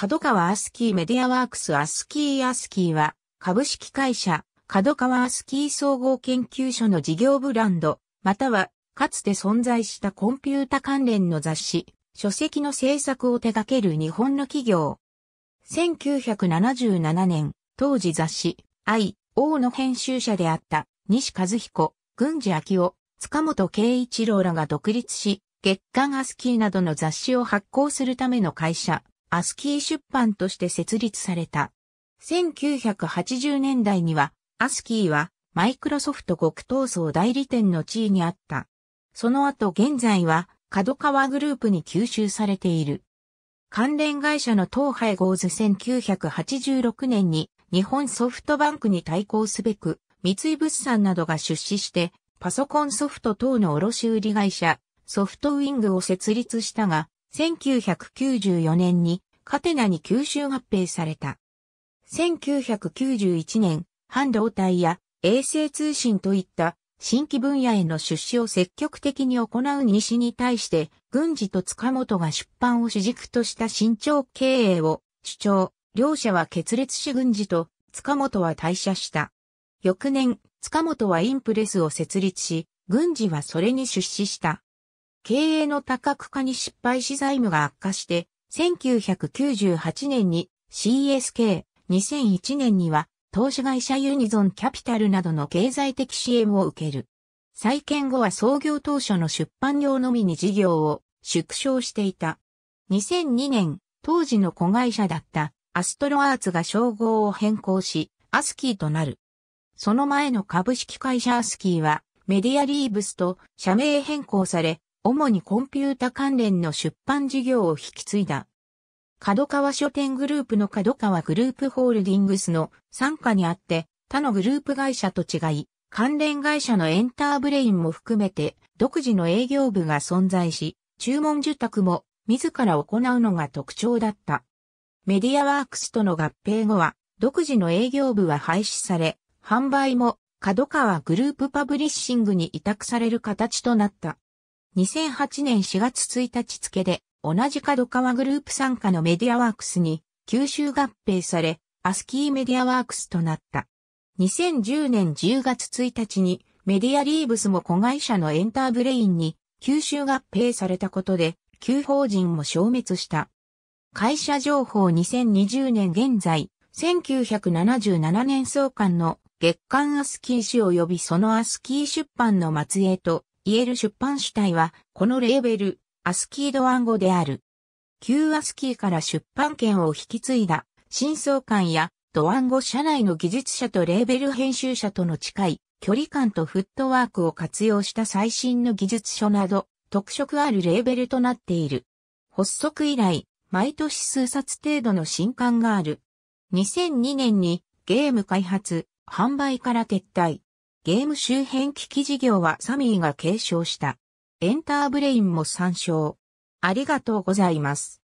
角川アスキーメディアワークスアスキーアスキーは、株式会社、角川アスキー総合研究所の事業ブランド、または、かつて存在したコンピュータ関連の雑誌、書籍の制作を手掛ける日本の企業。1977年、当時雑誌、I、O の編集者であった、西和彦、郡司明夫、塚本圭一郎らが独立し、月刊アスキーなどの雑誌を発行するための会社、アスキー出版として設立された。1980年代には、アスキーはマイクロソフト極東争代理店の地位にあった。その後現在は、角川グループに吸収されている。関連会社の東海ゴーズ1986年に日本ソフトバンクに対抗すべく、三井物産などが出資して、パソコンソフト等の卸売会社、ソフトウィングを設立したが、1994年にカテナに吸収合併された。1991年、半導体や衛星通信といった新規分野への出資を積極的に行う西に対して、軍事と塚本が出版を主軸とした新潮経営を主張、両者は決裂し軍事と塚本は退社した。翌年、塚本はインプレスを設立し、軍事はそれに出資した。経営の多角化に失敗し財務が悪化して、1998年に CSK、2001年には投資会社ユニゾンキャピタルなどの経済的支援を受ける。再建後は創業当初の出版業のみに事業を縮小していた。2002年、当時の子会社だったアストロアーツが称号を変更し、アスキーとなる。その前の株式会社アスキーはメディアリーブスと社名変更され、主にコンピュータ関連の出版事業を引き継いだ。角川書店グループの角川グループホールディングスの傘下にあって、他のグループ会社と違い、関連会社のエンターブレインも含めて独自の営業部が存在し、注文受託も自ら行うのが特徴だった。メディアワークスとの合併後は、独自の営業部は廃止され、販売も角川グループパブリッシングに委託される形となった。2008年4月1日付で、同じ角川グループ傘下のメディアワークスに吸収合併され、アスキーメディアワークスとなった。2010年10月1日にメディアリーブスも子会社のエンターブレインに吸収合併されたことで、旧法人も消滅した。会社情報2020年現在、1977年創刊の月刊アスキー誌及びそのアスキー出版の末裔とイエル出版主体は、このレーベル、アスキード暗号である。旧アスキーから出版権を引き継いだ、真相感や、ドワンゴ社内の技術者とレーベル編集者との近い距離感とフットワークを活用した最新の技術書など、特色あるレーベルとなっている。発足以来、毎年数冊程度の新刊がある。2002年にゲーム開発、販売から撤退。ゲーム周辺機器事業はサミーが継承した。エンターブレインも参照。ありがとうございます。